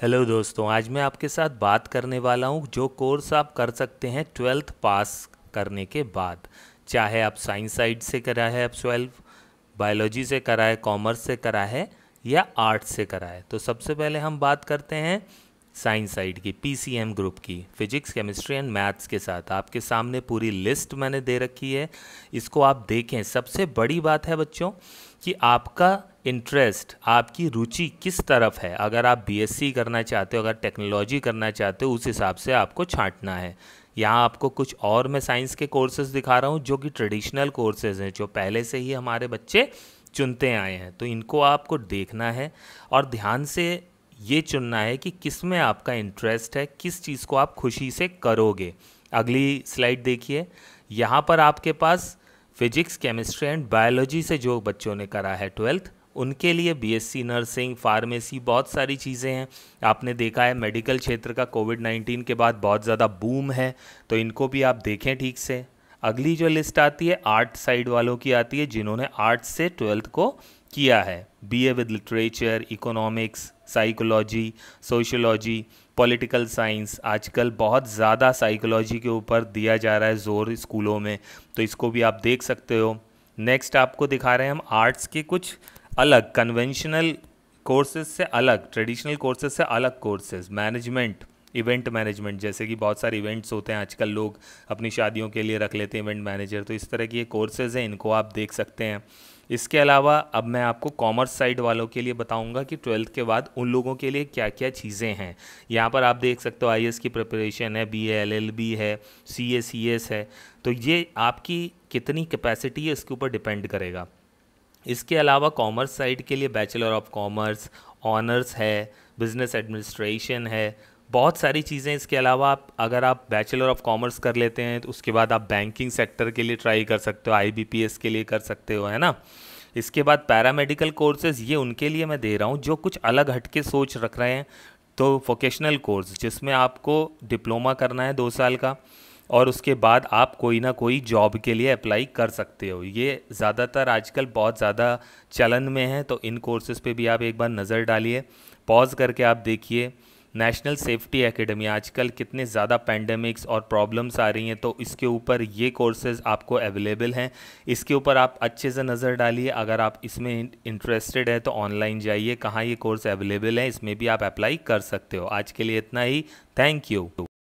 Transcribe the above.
hello दोस्तों आज मैं आपके साथ बात करने वाला हूँ जो कोर्स आप कर सकते हैं ट्वेल्थ पास करने के बाद चाहे आप साइंस साइड से करा है आप ट्वेल्व बायोलॉजी से करा है कॉमर्स से करा है या आर्ट्स से करा है तो सबसे पहले हम बात करते हैं साइंस साइड की पीसीएम ग्रुप की फिजिक्स केमिस्ट्री एंड मैथ्स के साथ आपके सामने पूरी लिस्ट मैंने दे रखी है इसको आप देखें सबसे बड़ी बात है बच्चों कि आपका इंटरेस्ट आपकी रुचि किस तरफ है अगर आप बीएससी करना चाहते हो अगर टेक्नोलॉजी करना चाहते हो उस हिसाब से आपको छांटना है यहाँ आपको कुछ और मैं साइंस के कोर्सेज दिखा रहा हूँ जो कि ट्रेडिशनल कोर्सेज हैं जो पहले से ही हमारे बच्चे चुनते आए हैं तो इनको आपको देखना है और ध्यान से ये चुनना है कि किस में आपका इंटरेस्ट है किस चीज़ को आप खुशी से करोगे अगली स्लाइड देखिए यहाँ पर आपके पास फिजिक्स केमिस्ट्री एंड बायोलॉजी से जो बच्चों ने करा है ट्वेल्थ उनके लिए बीएससी नर्सिंग फार्मेसी बहुत सारी चीज़ें हैं आपने देखा है मेडिकल क्षेत्र का कोविड नाइन्टीन के बाद बहुत ज़्यादा बूम है तो इनको भी आप देखें ठीक से अगली जो लिस्ट आती है आर्ट साइड वालों की आती है जिन्होंने आर्ट से ट्वेल्थ को किया है B A with literature economics psychology sociology political science आजकल बहुत ज़्यादा साइकोलॉजी के ऊपर दिया जा रहा है ज़ोर स्कूलों में तो इसको भी आप देख सकते हो नेक्स्ट आपको दिखा रहे हैं हम आर्ट्स के कुछ अलग कन्वेंशनल कोर्सेज से अलग ट्रेडिशनल कोर्सेज से अलग कोर्सेज मैनेजमेंट इवेंट मैनेजमेंट जैसे कि बहुत सारे इवेंट्स होते हैं आजकल लोग अपनी शादियों के लिए रख लेते हैं इवेंट मैनेजर तो इस तरह की ये कोर्सेज़ हैं इनको आप देख सकते हैं इसके अलावा अब मैं आपको कॉमर्स साइड वालों के लिए बताऊंगा कि ट्वेल्थ के बाद उन लोगों के लिए क्या क्या चीज़ें हैं यहाँ पर आप देख सकते हो आई की प्रिपरेशन है बी एल एल बी है सी ए सी एस है तो ये आपकी कितनी कैपेसिटी है इसके ऊपर डिपेंड करेगा इसके अलावा कॉमर्स साइड के लिए बैचलर ऑफ कॉमर्स ऑनर्स है बिजनेस एडमिनिस्ट्रेशन है बहुत सारी चीज़ें इसके अलावा आप अगर आप बैचलर ऑफ कॉमर्स कर लेते हैं तो उसके बाद आप बैंकिंग सेक्टर के लिए ट्राई कर सकते हो आईबीपीएस के लिए कर सकते हो है ना इसके बाद पैरामेडिकल कोर्सेज ये उनके लिए मैं दे रहा हूँ जो कुछ अलग हटके सोच रख रहे हैं तो वोकेशनल कोर्स जिसमें आपको डिप्लोमा करना है दो साल का और उसके बाद आप कोई ना कोई जॉब के लिए अप्लाई कर सकते हो ये ज़्यादातर आजकल बहुत ज़्यादा चलन में है तो इन कोर्सेज़ पे भी आप एक बार नज़र डालिए पॉज करके आप देखिए नेशनल सेफ्टी एकेडमी आजकल कितने ज़्यादा पैंडमिक्स और प्रॉब्लम्स आ रही हैं तो इसके ऊपर ये कोर्सेज आपको अवेलेबल हैं इसके ऊपर आप अच्छे से नज़र डालिए अगर आप इसमें इंटरेस्टेड है तो ऑनलाइन जाइए कहाँ ये कोर्स अवेलेबल है इसमें भी आप अप्लाई कर सकते हो आज के लिए इतना ही थैंक यू